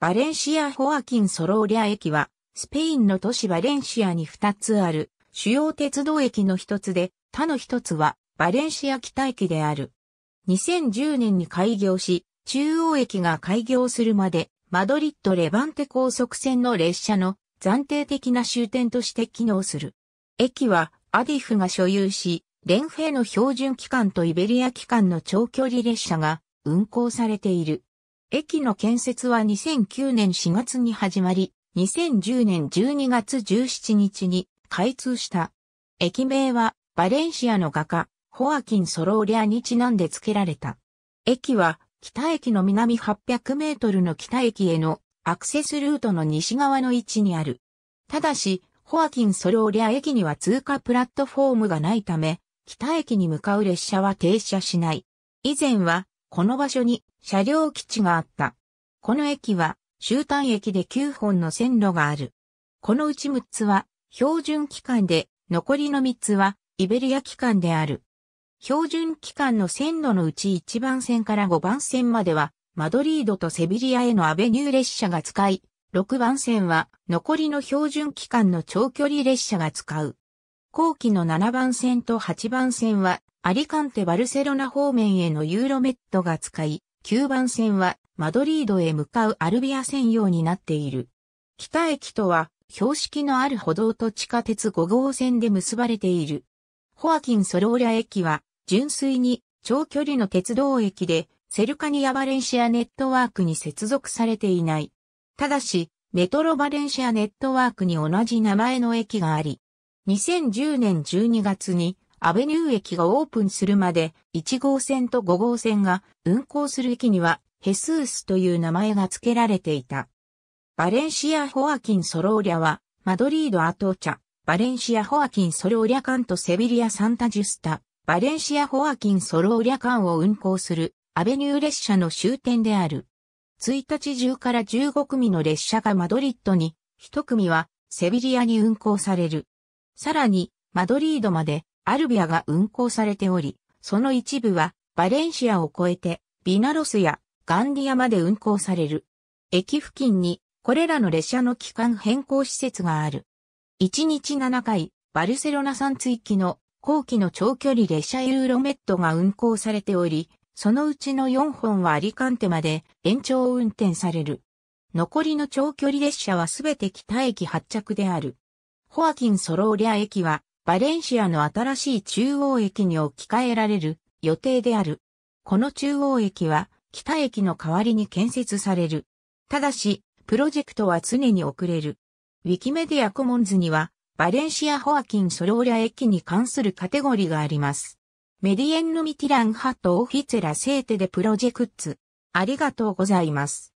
バレンシア・ホアキン・ソローリア駅は、スペインの都市バレンシアに2つある、主要鉄道駅の一つで、他の一つは、バレンシア北駅である。2010年に開業し、中央駅が開業するまで、マドリッド・レバンテ高速線の列車の暫定的な終点として機能する。駅は、アディフが所有し、レンフェの標準機関とイベリア機関の長距離列車が運行されている。駅の建設は2009年4月に始まり、2010年12月17日に開通した。駅名はバレンシアの画家、ホアキン・ソローリアにちなんで付けられた。駅は北駅の南800メートルの北駅へのアクセスルートの西側の位置にある。ただし、ホアキン・ソローリア駅には通過プラットフォームがないため、北駅に向かう列車は停車しない。以前はこの場所に車両基地があった。この駅は終端駅で9本の線路がある。このうち6つは標準期間で、残りの3つはイベリア期間である。標準期間の線路のうち1番線から5番線までは、マドリードとセビリアへのアベニュー列車が使い、6番線は残りの標準期間の長距離列車が使う。後期の7番線と8番線はアリカンテ・バルセロナ方面へのユーロメットが使い、9番線はマドリードへ向かうアルビア専用になっている。北駅とは標識のある歩道と地下鉄5号線で結ばれている。ホアキン・ソローラ駅は純粋に長距離の鉄道駅でセルカニア・バレンシアネットワークに接続されていない。ただし、メトロバレンシアネットワークに同じ名前の駅があり、2010年12月にアベニュー駅がオープンするまで1号線と5号線が運行する駅にはヘスースという名前が付けられていた。バレンシア・ホアキン・ソローリャはマドリード・アトーチャ、バレンシア・ホアキン・ソローリャ間とセビリア・サンタジュスタ、バレンシア・ホアキン・ソローリャ間を運行するアベニュー列車の終点である。1日中から15組の列車がマドリッドに、1組はセビリアに運行される。さらに、マドリードまでアルビアが運行されており、その一部はバレンシアを越えてビナロスやガンディアまで運行される。駅付近にこれらの列車の期間変更施設がある。1日7回、バルセロナ産追記の後期の長距離列車ユーロメットが運行されており、そのうちの4本はアリカンテまで延長運転される。残りの長距離列車はすべて北駅発着である。ホアキン・ソローリア駅はバレンシアの新しい中央駅に置き換えられる予定である。この中央駅は北駅の代わりに建設される。ただし、プロジェクトは常に遅れる。ウィキメディアコモンズには、バレンシア・ホアキン・ソローラ駅に関するカテゴリーがあります。メディエンヌ・ミティラン・ハト・オフィツェラ・セーテ・でプロジェクツ。ありがとうございます。